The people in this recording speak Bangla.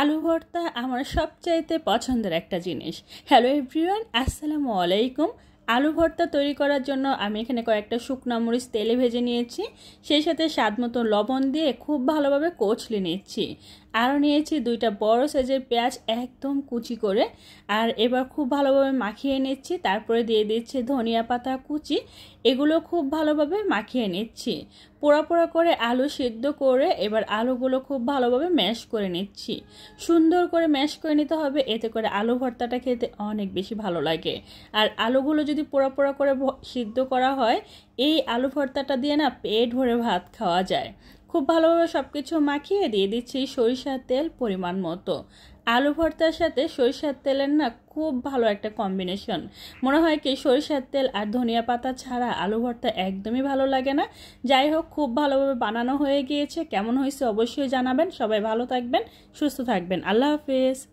আলু ভর্তা আমার সবচাইতে পছন্দের একটা জিনিস হ্যালো এভরিওয়ান আসসালামু আলাইকুম আলু ভর্তা তৈরি করার জন্য আমি এখানে কয়েকটা শুকনো মরিচ তেলে ভেজে নিয়েছি সেই সাথে স্বাদ মতো লবণ দিয়ে খুব ভালোভাবে কচলে নিচ্ছি আরও নিয়েছি দুইটা বড় সাইজের পেঁয়াজ একদম কুচি করে আর এবার খুব ভালোভাবে মাখিয়ে নিচ্ছি তারপরে দিয়ে দিচ্ছি ধনিয়া পাতা কুচি এগুলো খুব ভালোভাবে মাখিয়ে নিচ্ছি পোড়া পোড়া করে আলু সিদ্ধ করে এবার আলুগুলো খুব ভালোভাবে ম্যাশ করে নিচ্ছি সুন্দর করে ম্যাশ করে নিতে হবে এতে করে আলু ভর্তাটা খেতে অনেক বেশি ভালো লাগে আর আলুগুলো যদি পোড়া পোড়া করে সিদ্ধ করা হয় এই আলু ভর্তাটা দিয়ে না পেট ভরে ভাত খাওয়া যায় খুব ভালোভাবে সব কিছু মাখিয়ে দিয়ে দিচ্ছি সরিষার তেল পরিমাণ মতো আলু ভর্তার সাথে সরিষার তেলের না খুব ভালো একটা কম্বিনেশন মনে হয় কি সরিষার তেল আর ধনিয়া পাতা ছাড়া আলু ভর্তা একদমই ভালো লাগে না যাই হোক খুব ভালোভাবে বানানো হয়ে গিয়েছে কেমন হয়েছে অবশ্যই জানাবেন সবাই ভালো থাকবেন সুস্থ থাকবেন আল্লাহ হাফেজ